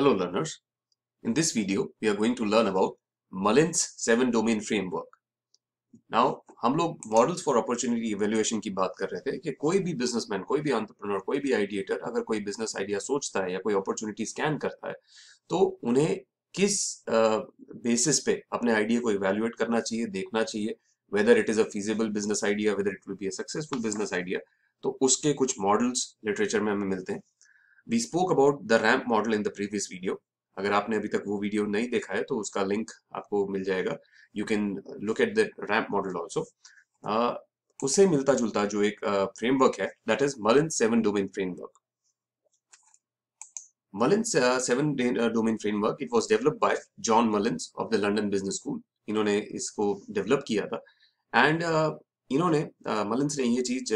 Hello learners. In this video, we are going to learn about Mullin's 7 domain framework. Now, हम लोग models for opportunity evaluation की बात कर रहे थे कि कोई भी businessman, कोई भी entrepreneur, कोई भी ideator अगर कोई business idea सोचता है या कोई opportunity scan करता है तो उन्हें किस बेसिस पे अपने आइडिया को इवेल्युएट करना चाहिए देखना चाहिए whether it is a feasible business idea whether it will be a successful business idea तो उसके कुछ मॉडल्स लिटरेचर में हमें मिलते हैं we spoke about the ramp model in the previous video अगर आपने अभी तक वो वीडियो नहीं देखा है तो उसका लिंक आपको मिल जाएगा you can look at the ramp model also उससे मिलता जुलता जो एक फ्रेमवर्क uh, है that is Mullin seven domain framework Mullin's uh, seven day, uh, domain framework it was developed by John Mullins of the इन्होंने इसको develop किया था एंड uh, इन्होंने uh, ने ये चीज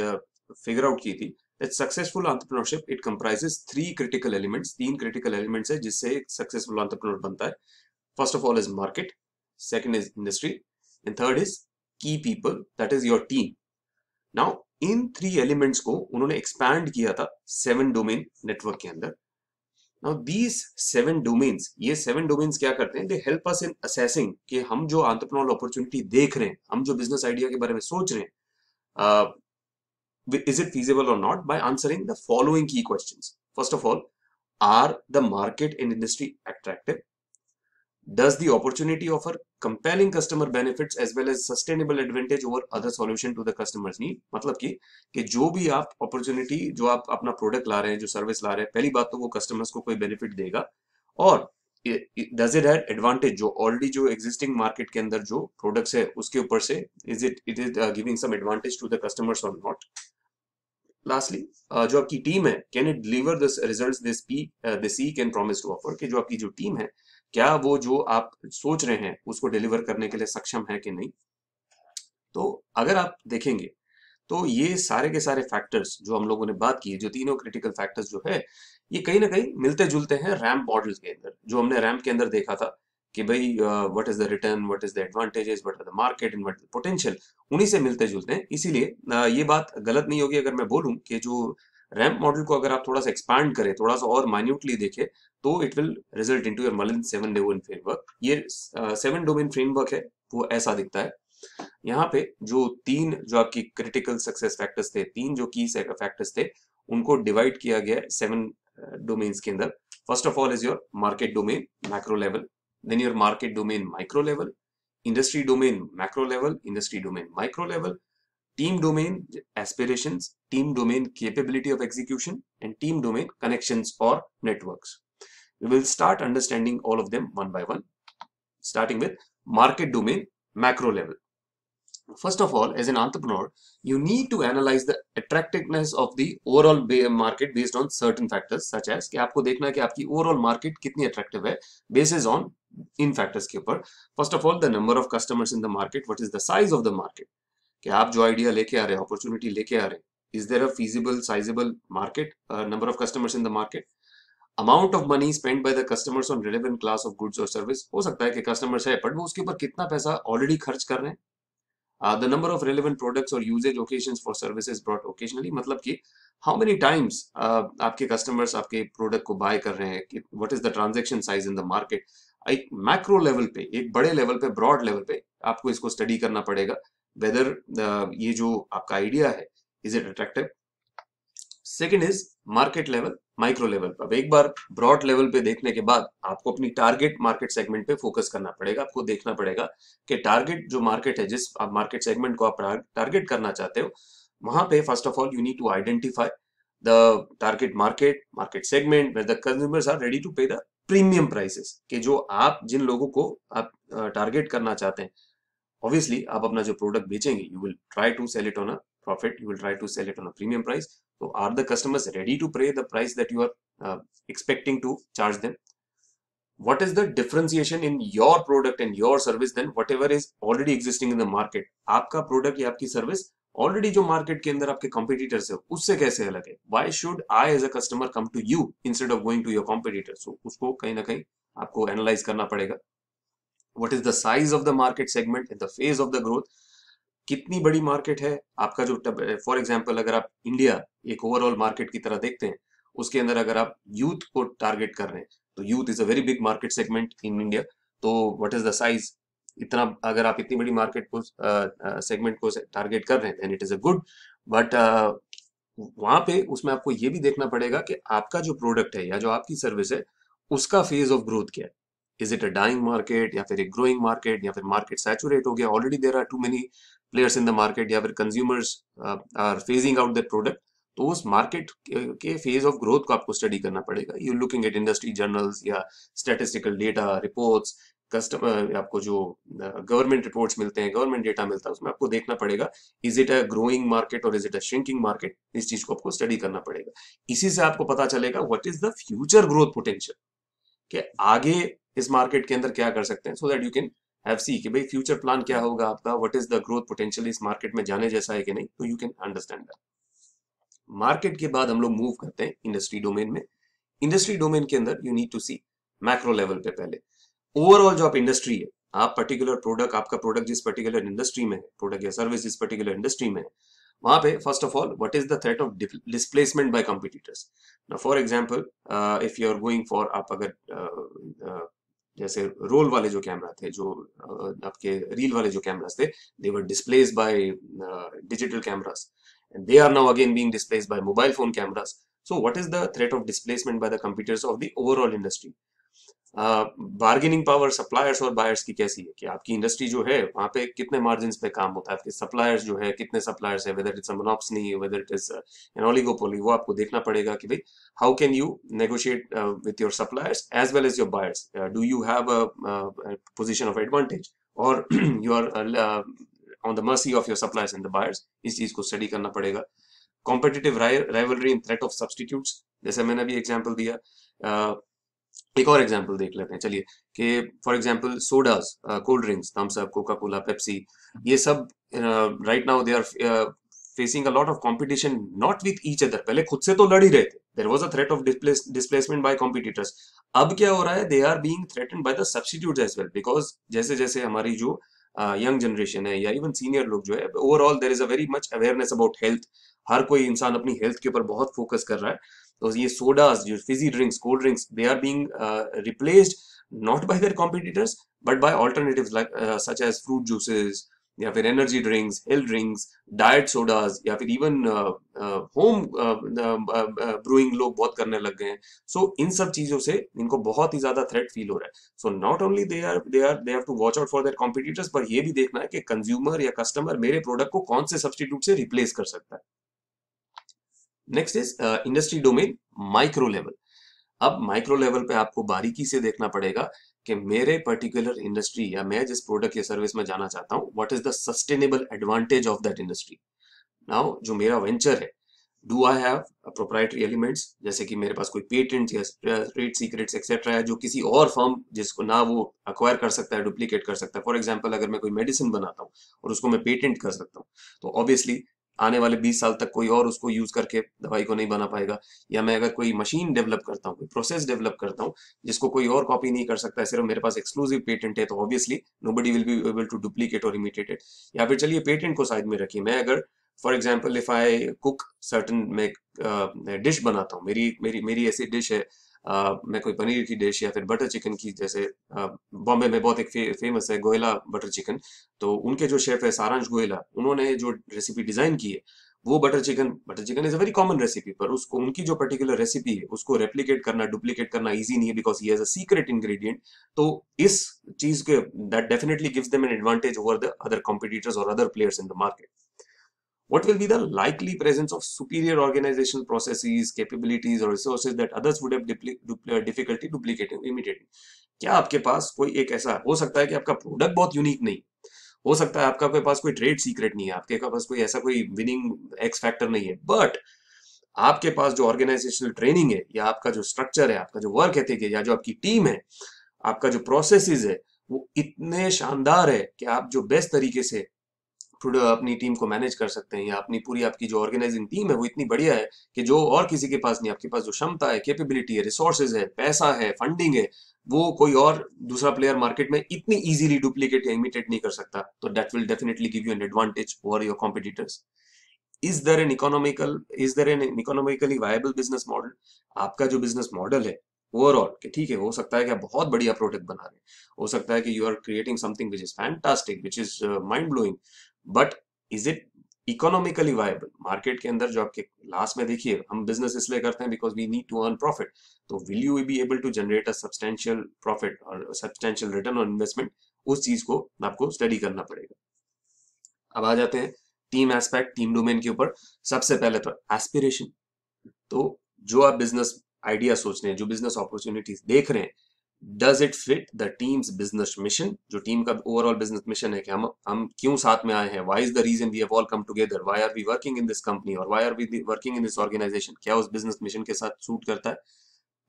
फिगर आउट की थी that successful entrepreneurship, it comprises three critical elements. teen critical elements hai jisse ek successful entrepreneur banta hai First of all is market, second is industry, and third is key people, that is your team. Now, इन three elements को उन्होंने expand किया था seven domain network के अंदर now these seven domains ये seven domains क्या करते हैं they help us in assessing कि हम जो आंट्रप्रनोर अपॉर्चुनिटी देख रहे हैं हम जो बिजनेस आइडिया के बारे में सोच रहे हैं is it feasible or not by answering the following key questions. First of all, are the market and industry attractive? Does the opportunity offer compelling customer benefits as well as sustainable advantage over other solution to the customer's need? matlab ki कि jo bhi aap opportunity jo aap apna product la rahe hain jo service la rahe hain pehli baat to wo customers ko koi benefit dega aur does it have advantage जो already जो existing market के अंदर जो products है उसके ऊपर से is it it is giving some advantage to the customers और नॉट लास्टली जो आपकी टीम है can it deliver this results this P this E can promise to offer कि जो आपकी जो टीम है क्या वो जो आप सोच रहे हैं उसको डिलीवर करने के लिए सक्षम है कि नहीं तो अगर आप देखेंगे तो ये सारे के सारे फैक्टर्स जो हम लोगों ने बात की जो तीनों क्रिटिकल फैक्टर्स जो है ये कहीं ना कहीं मिलते जुलते हैं रैम्प मॉडल्स के अंदर जो हमने रैम्प के अंदर देखा था कि भाई what is the return what is the advantages what are the market and what is potential उन्हीं से मिलते जुलते हैं इसीलिए ये बात गलत नहीं होगी अगर मैं बोलूं कि जो रैम्प मॉडल को अगर आप थोड़ा सा एक्सपांड करें थोड़ा सा और माइन्यूटली देखें तो it will result into your Mullin seven domain framework ये सेवन डोमेन फ्रेमवर्क है वो ऐसा दिखता है यहाँ पे जो तीन जो आपकी क्रिटिकल सक्सेस फैक्टर्स थे तीन जो की फैक्टर्स थे उनको डिवाइड किया गया है सेवन डोमेन्स uh, के अंदर first of all is your market domain micro level then your market domain micro level industry domain micro level industry domain micro level team domain aspiration team domain capability of execution and team domain connection और network we will start understanding all of them one by one starting with market domain macro level First of all, as an entrepreneur, you need to analyze the attractiveness of the overall market based on certain factors such as ki aapko dekhna hai ki aapki overall market kitni attractive hai based on in factors ke upar First of all, the number of customers in the market, what is the size of the market? ki aap jo idea leke aa rahe opportunity leke aa rahe is there a feasible, sizable market, uh, number of customers in the market? Amount of money spend by the customers on relevant class of goods और service हो सकता है कि customers है but वो उसके ऊपर कितना पैसा ऑलरेडी खर्च कर रहे हैं the number of relevant products और usages occasion for services brought occasionally मतलब कि हाउ मेनी टाइम्स आपके कस्टमर्स आपके प्रोडक्ट को बाय कर रहे हैं कि what is the transaction size in the market एक मैक्रो लेवल पे एक बड़े लेवल पे ब्रॉड लेवल पे आपको इसको स्टडी करना पड़ेगा वेदर uh, ये जो आपका आइडिया है is it attractive second is market level micro level पर अब एक बार ब्रॉड लेवल पे देखने के बाद आपको अपनी टारगेट मार्केट सेगमेंट पे फोकस करना पड़ेगा आपको देखना पड़ेगा कि टारगेट जो मार्केट है जिस आप मार्केट सेगमेंट को आप टारगेट करना चाहते हो वहां पे first of all you need to identify the target market market segment where the consumers are ready to pay the premium prices के जो आप जिन लोगों को आप टारगेट करना चाहते हैं ऑब्वियसली आप अपना जो प्रोडक्ट बेचेंगे you will try to sell it on a profit you will try to sell it on a premium price So are the customers ready to pay the price that you are uh, expecting to charge them? What is the differentiation in your product and your service than whatever is already existing in the market? Aapka product ya aapki service already jo market ke andar aapke competitors hai, usse kaise Why should I as a customer come to you instead of going to your competitor? So usko kahin na kahin aapko analyze karna padega. What is the size of the market segment and the phase of the growth? कितनी बड़ी market है आपका जो for example अगर आप India एक overall market की तरह देखते हैं उसके अंदर अगर आप यूथ को टारगेट कर रहे हैं तो youth is a very big market segment in India तो व्हाट इज द साइज इतना अगर आप इतनी बड़ी मार्केट को सेगमेंट को टारगेट कर रहे हैं it is a good but वहां पे उसमें आपको ये भी देखना पड़ेगा कि आपका जो प्रोडक्ट है या जो आपकी सर्विस है उसका फेज ऑफ ग्रोथ क्या है is it a dying market या फिर एक ग्रोइंग मार्केट या फिर मार्केट सैचुरेट हो गया already there are too many players in the market या फिर consumers are phasing out that product तो उस मार्केट के फेज ऑफ ग्रोथ को आपको स्टडी करना पड़ेगा you looking at industry journals या स्टेटिस्टिकल डेटा रिपोर्ट्स कस्टमर आपको जो गवर्नमेंट uh, रिपोर्ट्स मिलते हैं गवर्नमेंट डेटा मिलता है उसमें आपको देखना पड़ेगा is it a growing market और is it a shrinking market इस चीज को आपको स्टडी करना पड़ेगा इसी से आपको पता चलेगा what is the future growth potential कि आगे इस मार्केट के अंदर क्या कर सकते हैं so that you can have see कि भाई फ्यूचर प्लान क्या होगा आपका what is the growth potential इस मार्केट में जाने जैसा है कि नहीं तो you can understand that market के बाद हम लोग मूव करते हैं इंडस्ट्री डोमेन में इंडस्ट्री डोमेन के अंदर you need to see macro level पे पहले ओवरऑल जो आप इंडस्ट्री है आप पर्टिकुलर प्रोडक्ट आपका प्रोडक्ट जिस पर्टिकुलर इंडस्ट्री में प्रोडक्ट या सर्विस जिस पर्टिकुलर इंडस्ट्री में वहां पे first of all what is the threat of displacement by competitors for example if you are going for आप अगर uh, uh, जैसे रोल वाले जो कैमरा थे जो आपके रील वाले जो कैमरास थे they were displace by digital cameras and they are now again being displaced by mobile phone cameras. So what is the threat of displacement by the computers of the overall industry? Bargaining power suppliers और buyers की कैसी है कि आपकी industry जो है वहाँ पे कितने मार्जिन पे काम होता है आपके सप्लायर्स जो है कितने सप्लायर्स है whether it's monopsony whether it is an oligopoly वो आपको देखना पड़ेगा कि भाई how can you negotiate with your suppliers as well as your buyers do you have a position of advantage और you are on the mercy of your suppliers and the buyers इस चीज को स्टडी करना पड़ेगा competitive rivalry in threat of substitute जैसे मैंने अभी example दिया uh, एक और एग्जाम्पल देख लेते हैं चलिए कि for example sodas cold drinks Thums Up Coca Cola Pepsi ये सब right now they are facing a lot of competition not with each other पहले खुद से तो लड़ ही रहे थे there was a threat of displacement by competitors अब क्या हो रहा है they are being threaten by the substitute as well because जैसे जैसे हमारी जो यंग uh, जनरेशन है या इवन सीनियर लोग जो है overall there is a very much awareness about health हर कोई इंसान अपनी हेल्थ के ऊपर बहुत फोकस कर रहा है तो ये सोडाज जो fizzy drinks cold drinks they are being replaced not by their competitors but by alternative like such as fruit juices या फिर energy drinks health drinks diet sodas या फिर इवन होम ब्रूइंग लोग बहुत करने लग गए हैं सो so, इन सब चीजों से इनको बहुत ही ज्यादा थ्रेट फील हो रहा है so not only they are they are they have to watch out for their competitors पर ये भी देखना है कि कंज्यूमर या कस्टमर मेरे प्रोडक्ट को कौन से सब्सटीट्यूट से रिप्लेस कर सकता है next is industry domain micro level अब माइक्रो लेवल पे आपको बारीकी से देखना पड़ेगा कि मेरे पर्टिकुलर इंडस्ट्री या मैं जिस प्रोडक्ट या सर्विस में जाना चाहता हूँ what is the sustainable advantage of that industry now जो मेरा वेंचर है do I have proprietary elements जैसे कि मेरे पास कोई पेटेंट या ट्रेड सीक्रेट्स एक्सेट्रा है जो किसी और फॉर्म जिसको ना वो अक्वायर कर सकता है डुप्लीकेट कर सकता है फॉर एग्जाम्पल अगर मैं कोई मेडिसिन बनाता हूँ और उसको मैं पेटेंट कर सकता हूँ तो ऑब्वियसली आने वाले 20 साल तक कोई और उसको यूज करके दवाई को नहीं बना पाएगा या मैं अगर कोई मशीन डेवलप करता हूँ कोई प्रोसेस डेवलप करता हूँ जिसको कोई और कॉपी नहीं कर सकता है सिर्फ मेरे पास एक्सक्लूसिव पेटेंट है तो obviously nobody will be able to duplicate और इमिटेटेड या फिर चलिए पेटेंट को साइड में रखिए मैं अगर for example if I cook certain मैं डिश बनाता हूँ मेरी मेरी मेरी ऐसी डिश है आ, मैं कोई पनीर की डिश या फिर बटर चिकन की जैसे बॉम्बे में बहुत एक फे, फेमस है गोयला बटर चिकन तो उनके जो शेफ है सारांश गोयला उन्होंने जो रेसिपी डिजाइन की है वो butter chicken butter chicken is a very common recipe पर उसको उनकी जो पर्टिकुलर रेसिपी है उसको रेप्लीकेट करना डुप्लीकेट करना ईजी नहीं है because he has a secret ingredient तो इस चीज के that definitely gives them an advantage over the other competitors और other players in the market What will be the likely presence of superior organization processes, capabilities और resources that others would have difficulty duplicating imitating? क्या आपके पास कोई एक ऐसा हो सकता है कि आपका प्रोडक्ट बहुत यूनिक नहीं हो सकता है आपका पास कोई ट्रेड सीक्रेट नहीं है आपके पास कोई ऐसा कोई विनिंग एक्स फैक्टर नहीं है बट आपके पास जो ऑर्गेनाइजेशनल ट्रेनिंग है या आपका जो स्ट्रक्चर है आपका जो वर्क एथिक है या जो आपकी टीम है आपका जो प्रोसेसिस है वो इतने शानदार है कि आप जो बेस्ट तरीके से अपनी टीम को मैनेज कर सकते हैं या अपनी पूरी आपकी जो ऑर्गेनाइजिंग टीम है वो इतनी बढ़िया है कि जो और किसी के पास नहीं आपके पास जो क्षमता है कैपेबिलिटी है रिसोर्सेज है पैसा है फंडिंग है वो कोई और दूसरा प्लेयर मार्केट में इतनी इजीली डुप्लीकेट या इमिटेट नहीं कर सकता तो that will definitely give you an advantage over your competitors is there an economical is there an economically viable business model आपका जो बिजनेस मॉडल है ओवरऑल कि ठीक है हो सकता है कि आप बहुत बढ़िया प्रोडक्ट बना रहे हो सकता है कि you are creating something which is fantastic which is mind blowing but is it economically viable market के अंदर जो आपके लास्ट में देखिए हम बिजनेस इसलिए करते हैं because we need to earn profit तो will you be able to generate a profit और सब्सटेंशियल रिटर्न ऑन इन्वेस्टमेंट उस चीज को आपको स्टडी करना पड़ेगा अब आ जाते हैं टीम एस्पेक्ट टीम डोमेन के ऊपर सबसे पहले तो एस्पिरेशन तो जो आप बिजनेस आइडिया सोच रहे हैं जो बिजनेस अपॉर्चुनिटीज देख रहे हैं does it fit the team's business mission जो टीम का ओवरऑल बिजनेस मिशन है कि हम हम क्यों साथ में आए हैं why is the reason we have all come together why are we working in this company और why are we working in this organisation क्या उस बिजनेस मिशन के साथ सूट करता है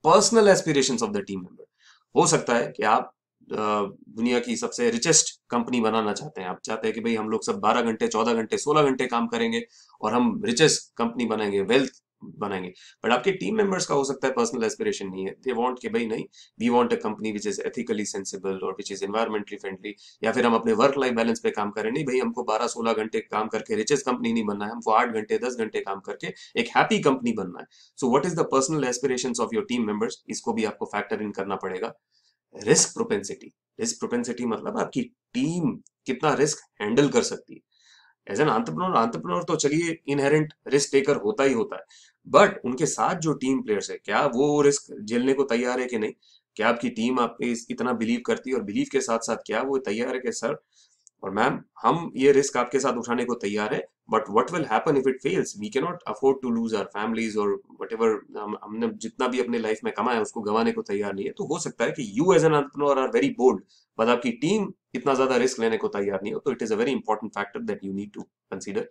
personal aspiration of the team member हो सकता है कि आप दुनिया की सबसे रिचेस्ट कंपनी बनाना चाहते हैं आप चाहते हैं कि भाई हम लोग सब 12 घंटे 14 घंटे 16 घंटे काम करेंगे और हम रिचेस्ट कंपनी बनाएंगे वेल्थ बनाएंगे बट आपके टीम मेंबर्स का हो सकता है पर्सनल एस्पिरेशन नहीं है दे वांट कि भाई नहीं we want a company which is ethically sensible और विच इज एनवायरमेंटली फ्रेंडली या फिर हम अपने वर्क लाइफ बैलेंस पे काम करें नहीं भाई हमको 12 16 घंटे काम करके रिचेस्ट कंपनी नहीं बनना है हमको 8 घंटे 10 घंटे काम करके एक हैप्पी कंपनी बनना है so what is the personal aspiration of your team members इसको भी आपको फैक्टर इन करना पड़ेगा रिस्क प्रोपेंसिटी रिस्क प्रोपेंसिटी मतलब आपकी टीम कितना रिस्क हैंडल कर सकती है एज एन आंट्रप्रनोर आंट्रप्रनोर तो चलिए इनहेरेंट रिस्क टेकर होता ही होता है बट उनके साथ जो टीम प्लेयर्स है क्या वो रिस्क झेलने को तैयार है कि नहीं क्या आपकी टीम आप पे इतना बिलीव करती है और बिलीव के साथ साथ क्या वो तैयार है कि सर और मैम हम ये रिस्क आपके साथ उठाने को तैयार है but what will happen if it fails we can not afford to lose our families और वट एवर हमने जितना भी अपने लाइफ में कमाया उसको गवाने को तैयार नहीं है तो हो सकता है कि you as an entrepreneur are very bold but आपकी टीम इतना ज़्यादा रिस्क लेने को तैयार नहीं हो तो it is a very important factor that you need to consider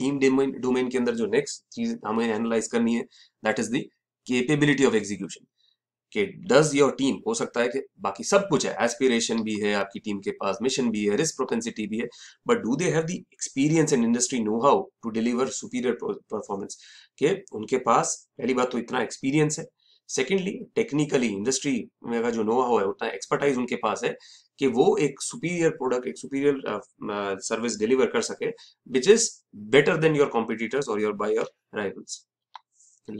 team domain के अंदर जो नेक्स्ट चीज हमें एनालाइज करनी है that is the capability of execution कि डज योर टीम हो सकता है कि बाकी सब कुछ है एस्पिरेशन भी है आपकी टीम के पास मिशन भी है रिस्क प्रोपेंसिटी भी है but do they have the experience in industry know how to deliver superior performance के उनके पास पहली बात तो इतना एक्सपीरियंस है सेकेंडली टेक्निकली इंडस्ट्री में जो नोवा हो है उतना एक्सपर्टाइज उनके पास है कि वो एक सुपीरियर प्रोडक्ट एक सुपीरियर सर्विस डिलीवर कर सके which is better than your competitors और your by your rivals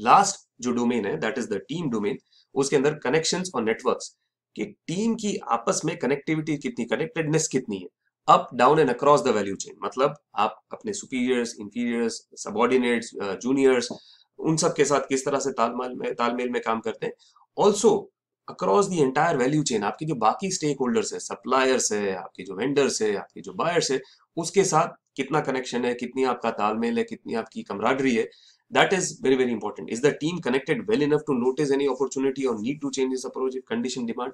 last जो डोमेन है that is the team domain उसके अंदर कनेक्शन और नेटवर्क कि टीम की आपस में कनेक्टिविटी कितनी कनेक्टेडनेस कितनी है up down and across the value chain मतलब आप अपने सुपीरियर्स इंफीरियर्स सबॉर्डिनेट्स जूनियर्स उन सब के साथ किस तरह से तालमेल में तालमेल में काम करते हैं also across the entire value chain आपके जो बाकी स्टेक होल्डर्स है सप्लायर्स है आपके जो वेंडर्स है आपके जो बायर्स है उसके साथ कितना कनेक्शन है कितनी आपका तालमेल है कितनी आपकी कमराडरी है that is very very important is the team connected well enough to notice any opportunity और need to change approach condition demand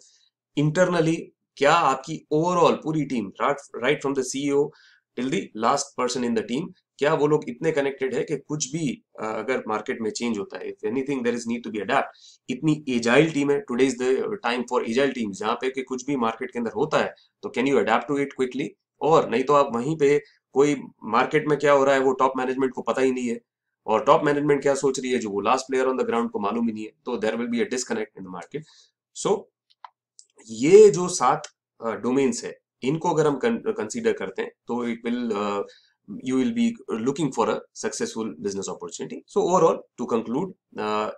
internally क्या आपकी ओवरऑल पूरी team right from the CEO till the last person in the team क्या वो लोग इतने connected है कि कुछ भी अगर मार्केट में चेंज होता है if anything there is need to be adept इतनी एजाइल टीम है today is the time for agile team जहां पे कि कुछ भी मार्केट के अंदर होता है तो can you adept to it quickly और नहीं तो आप वहीं पे कोई मार्केट में क्या हो रहा है वो टॉप मैनेजमेंट को पता ही नहीं है और टॉप मैनेजमेंट क्या सोच रही है जो वो last player on the ground को मालूम ही नहीं है तो there will be a disconnect in the market so ये जो सात डोमेन्स है इनको अगर हम कंसीडर करते हैं तो it will you will be looking for a successful business opportunity. So overall, to conclude, uh,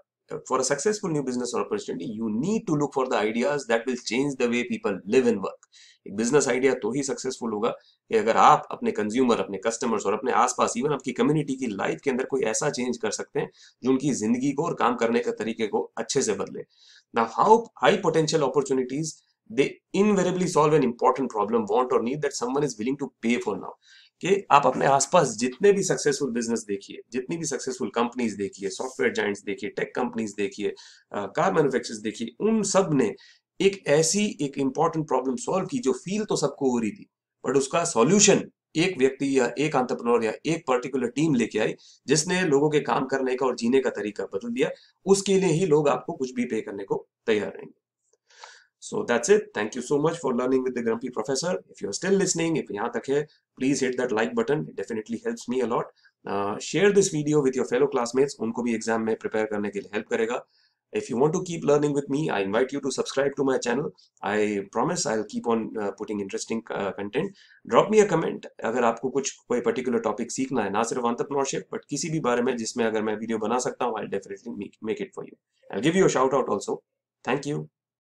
for a successful new business opportunity, you need to look for the ideas that will change the way people live and work. एक business idea तो ही successful होगा कि अगर आप अपने consumer अपने customers और अपने आसपास even आपकी community की life के अंदर कोई ऐसा change कर सकते हैं जो उनकी जिंदगी को और काम करने के तरीके को अच्छे से बदले Now, how high potential opportunities they invariably solve an important problem want or need that someone is willing to pay for now कि आप अपने आसपास जितने भी सक्सेसफुल बिजनेस देखिए जितनी भी सक्सेसफुल कंपनीज देखिए सॉफ्टवेयर जाइंट्स देखिए टेक कंपनीज देखिए कार मैन्युफैक्चरर्स देखिए उन सब ने एक ऐसी एक इंपॉर्टेंट प्रॉब्लम सॉल्व की जो फील तो सबको हो रही थी बट उसका सॉल्यूशन एक व्यक्ति या एक आंट्रप्रनोर या एक पर्टिकुलर टीम लेके आई जिसने लोगों के काम करने का और जीने का तरीका बदल दिया उसके लिए ही लोग आपको कुछ भी पे करने को तैयार रहेंगे So that's it. Thank you so much for learning with the Grumpy Professor. If you're still listening, if you are here, please hit that like button. It definitely helps me a lot. Uh, share this video with your fellow classmates. उनको भी exam में prepare करने के लिए help करेगा if you want to keep learning with me i invite you to subscribe to my channel i promise i'll keep on uh, putting interesting uh, content drop me a comment अगर आपको कुछ कोई particular topic सीखना है, ना सिर्फ entrepreneurship but किसी भी बारे में जिसमें अगर मैं video बना सकता हूँ, i'll definitely make, make it for you i'll give you a shout out also thank you